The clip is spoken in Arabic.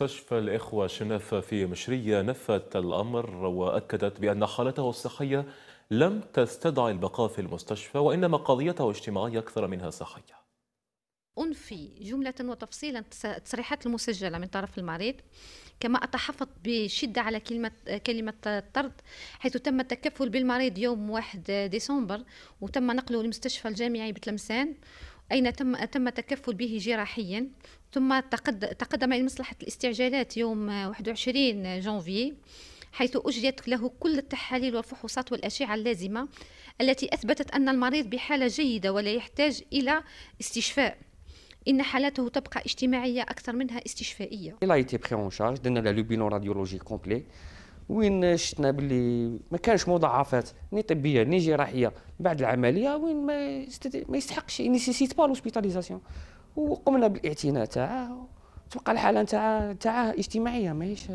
مستشفى الإخوة شنف في مشرية نفت الأمر وأكدت بأن حالته الصحية لم تستدعي البقاء في المستشفى وإنما قضيته اجتماعية أكثر منها صحية أنفي جملة وتفصيلا التصريحات المسجلة من طرف المريض كما أتحفظ بشدة على كلمة كلمة الطرد حيث تم التكفل بالمريض يوم 1 ديسمبر وتم نقله لمستشفى الجامعي بتلمسان أين تم تم التكفل به جراحيا ثم تقدم إلى مصلحة الاستعجالات يوم 21 جانفي حيث أجريت له كل التحاليل والفحوصات والأشعة اللازمة التي أثبتت أن المريض بحالة جيدة ولا يحتاج إلى استشفاء ان حالته تبقى اجتماعيه اكثر منها استشفائيه. Il a été pris en charge, وين شفنا باللي ما كانش مضاعفات ني طبيه ني جراحيه بعد العمليه وين ما, استد... ما يستحقش نيسيسيت با لوسبيتاليزاسيون وقمنا بالاعتناء تاعه تبقى الحاله تاعه تاعه اجتماعيه ماهيش